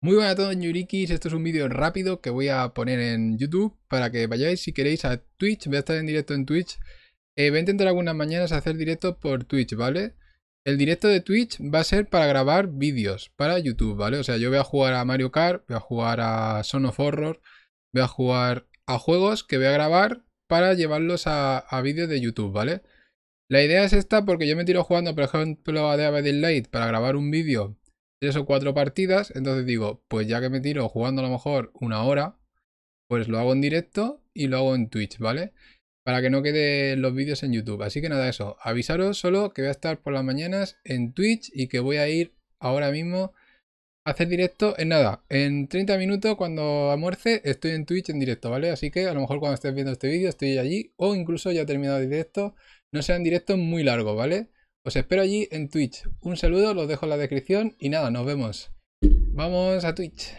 Muy buenas a todos Yurikis, esto es un vídeo rápido que voy a poner en YouTube para que vayáis si queréis a Twitch, voy a estar en directo en Twitch. Eh, voy a intentar algunas mañanas hacer directo por Twitch, ¿vale? El directo de Twitch va a ser para grabar vídeos para YouTube, ¿vale? O sea, yo voy a jugar a Mario Kart, voy a jugar a Son of Horror, voy a jugar a juegos que voy a grabar para llevarlos a, vídeos de YouTube, ¿vale? La idea es esta porque yo me tiro jugando, por ejemplo, a The Light para grabar un vídeo tres o cuatro partidas, entonces digo, pues ya que me tiro jugando a lo mejor una hora, pues lo hago en directo y lo hago en Twitch, ¿vale? Para que no queden los vídeos en YouTube. Así que nada, eso. Avisaros solo que voy a estar por las mañanas en Twitch y que voy a ir ahora mismo a hacer directo en nada. En 30 minutos, cuando almuerce, estoy en Twitch en directo, ¿vale? Así que a lo mejor cuando estés viendo este vídeo estoy allí o incluso ya he terminado el directo. No sean directo muy largo, ¿vale? Os espero allí en Twitch. Un saludo, los dejo en la descripción y nada, nos vemos. Vamos a Twitch.